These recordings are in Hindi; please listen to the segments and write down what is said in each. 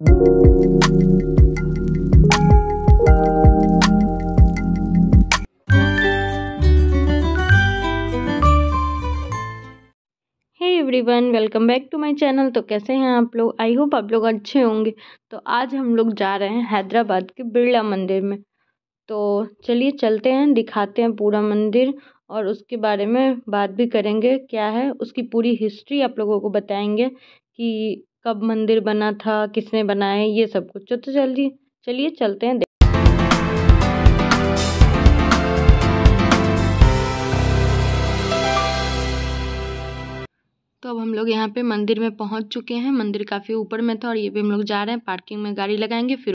everyone welcome back to my channel तो कैसे हैं आप लोग आई होप आप लोग अच्छे होंगे तो आज हम लोग जा रहे हैं हैदराबाद के बिरला मंदिर में तो चलिए चलते हैं दिखाते हैं पूरा मंदिर और उसके बारे में बात भी करेंगे क्या है उसकी पूरी हिस्ट्री आप लोगों को बताएंगे कि कब मंदिर बना था किसने बनाया ये सब कुछ तो जल्दी चलिए चलते हैं तो अब हम लोग यहाँ पे मंदिर में पहुँच चुके हैं मंदिर काफ़ी ऊपर में था और ये भी हम लोग जा रहे हैं पार्किंग में गाड़ी लगाएंगे फिर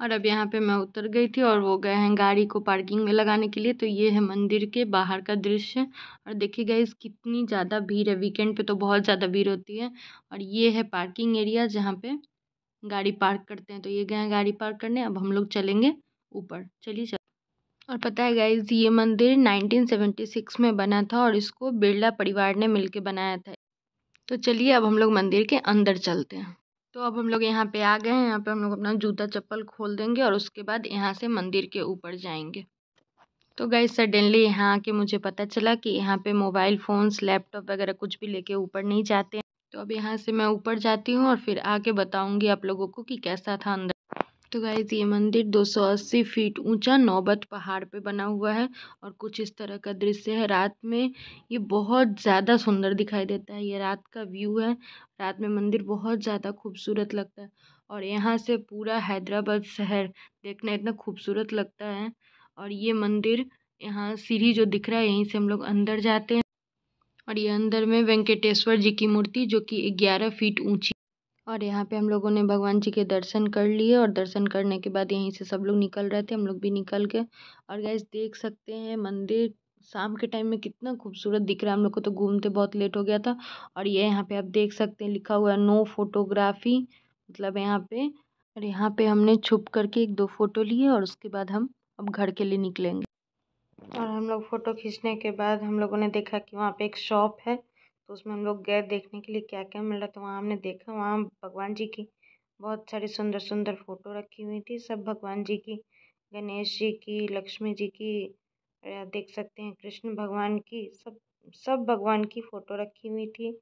और अब यहाँ पे मैं उतर गई थी और वो गए हैं गाड़ी को पार्किंग में लगाने के लिए तो ये है मंदिर के बाहर का दृश्य और देखिए गाइस कितनी ज़्यादा भीड़ है वीकेंड पे तो बहुत ज़्यादा भीड़ होती है और ये है पार्किंग एरिया जहाँ पे गाड़ी पार्क करते हैं तो ये गए हैं गाड़ी पार्क करने अब हम लोग चलेंगे ऊपर चलिए चल और पता है गाइज ये मंदिर नाइनटीन में बना था और इसको बिरला परिवार ने मिल बनाया था तो चलिए अब हम लोग मंदिर के अंदर चलते हैं तो अब हम लोग यहाँ पे आ गए हैं यहाँ पे हम लोग अपना जूता चप्पल खोल देंगे और उसके बाद यहाँ से मंदिर के ऊपर जाएंगे तो गए सडनली यहाँ आके मुझे पता चला कि यहाँ पे मोबाइल फ़ोन्स लैपटॉप वगैरह कुछ भी लेके ऊपर नहीं जाते हैं तो अब यहाँ से मैं ऊपर जाती हूँ और फिर आके बताऊँगी आप लोगों को कि कैसा था अंदर तो गाइज ये मंदिर 280 फीट ऊंचा नौबत पहाड़ पे बना हुआ है और कुछ इस तरह का दृश्य है रात में ये बहुत ज़्यादा सुंदर दिखाई देता है ये रात का व्यू है रात में मंदिर बहुत ज़्यादा खूबसूरत लगता है और यहाँ से पूरा हैदराबाद शहर देखना इतना खूबसूरत लगता है और ये मंदिर यहाँ सीढ़ी जो दिख रहा है यहीं से हम लोग अंदर जाते हैं और ये अंदर में वेंकटेश्वर जी की मूर्ति जो कि ग्यारह फीट ऊँची और यहाँ पे हम लोगों ने भगवान जी के दर्शन कर लिए और दर्शन करने के बाद यहीं से सब लोग निकल रहे थे हम लोग भी निकल के और गैस देख सकते हैं मंदिर शाम के टाइम में कितना खूबसूरत दिख रहा है हम लोग को तो घूमते बहुत लेट हो गया था और ये यहाँ पे आप देख सकते हैं लिखा हुआ है नो फोटोग्राफी मतलब यहाँ पे और यहाँ पे हमने छुप करके एक दो फ़ोटो लिए और उसके बाद हम अब घर के लिए निकलेंगे और हम लोग फ़ोटो खींचने के बाद हम लोगों ने देखा कि वहाँ पे एक शॉप है तो उसमें हम लोग गए देखने के लिए क्या क्या मिल रहा था वहाँ हमने देखा वहाँ भगवान जी की बहुत सारी सुंदर सुंदर फ़ोटो रखी हुई थी सब भगवान जी की गणेश जी की लक्ष्मी जी की देख सकते हैं कृष्ण भगवान की सब सब भगवान की फ़ोटो रखी हुई थी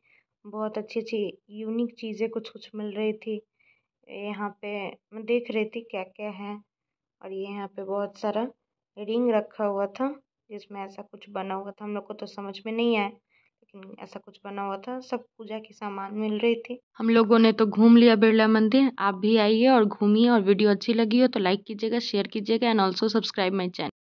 बहुत अच्छी अच्छी यूनिक चीज़ें कुछ कुछ मिल रही थी यहाँ पे मैं देख रही थी क्या क्या है और ये यहाँ पे बहुत सारा रिंग रखा हुआ था जिसमें ऐसा कुछ बना हुआ था हम लोग को तो समझ में नहीं आया हम्म, ऐसा कुछ बना हुआ था सब पूजा के सामान मिल रही थी हम लोगों ने तो घूम लिया बिरला मंदिर आप भी आइए और घूमिए और वीडियो अच्छी लगी हो तो लाइक कीजिएगा शेयर कीजिएगा and also subscribe my channel